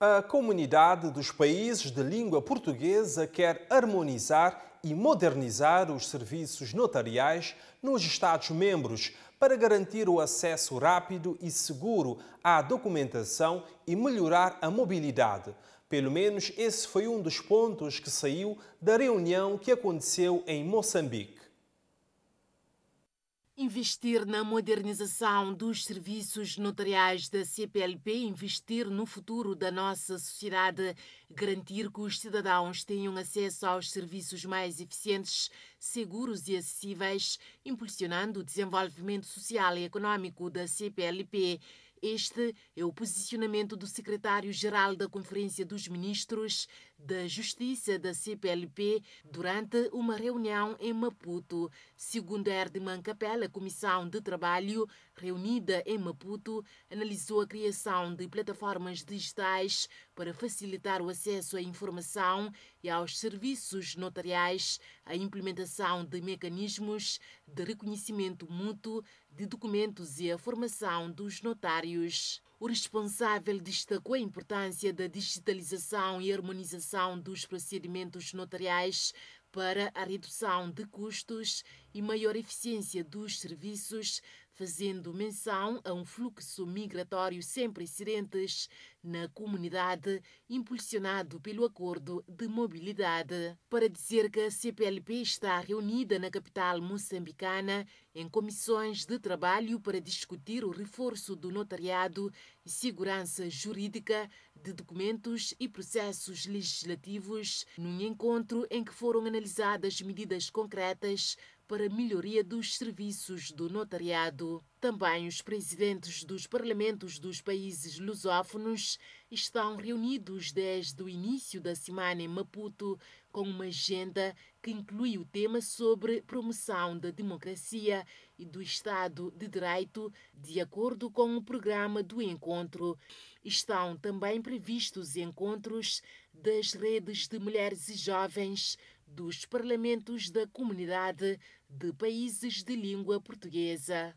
A comunidade dos países de língua portuguesa quer harmonizar e modernizar os serviços notariais nos Estados-membros para garantir o acesso rápido e seguro à documentação e melhorar a mobilidade. Pelo menos esse foi um dos pontos que saiu da reunião que aconteceu em Moçambique. Investir na modernização dos serviços notariais da CPLP, investir no futuro da nossa sociedade, garantir que os cidadãos tenham acesso aos serviços mais eficientes, seguros e acessíveis, impulsionando o desenvolvimento social e econômico da CPLP. Este é o posicionamento do secretário-geral da Conferência dos Ministros, da Justiça da CPLP durante uma reunião em Maputo. Segundo Erdman Capela, a Comissão de Trabalho, reunida em Maputo, analisou a criação de plataformas digitais para facilitar o acesso à informação e aos serviços notariais, a implementação de mecanismos de reconhecimento mútuo de documentos e a formação dos notários. O responsável destacou a importância da digitalização e harmonização dos procedimentos notariais para a redução de custos e maior eficiência dos serviços fazendo menção a um fluxo migratório sem precedentes na comunidade, impulsionado pelo Acordo de Mobilidade. Para dizer que a CPLP está reunida na capital moçambicana em comissões de trabalho para discutir o reforço do notariado e segurança jurídica de documentos e processos legislativos, num encontro em que foram analisadas medidas concretas para a melhoria dos serviços do notariado. Também os presidentes dos parlamentos dos países lusófonos estão reunidos desde o início da semana em Maputo com uma agenda que inclui o tema sobre promoção da democracia e do Estado de Direito, de acordo com o programa do encontro. Estão também previstos encontros das redes de mulheres e jovens dos parlamentos da comunidade de países de língua portuguesa.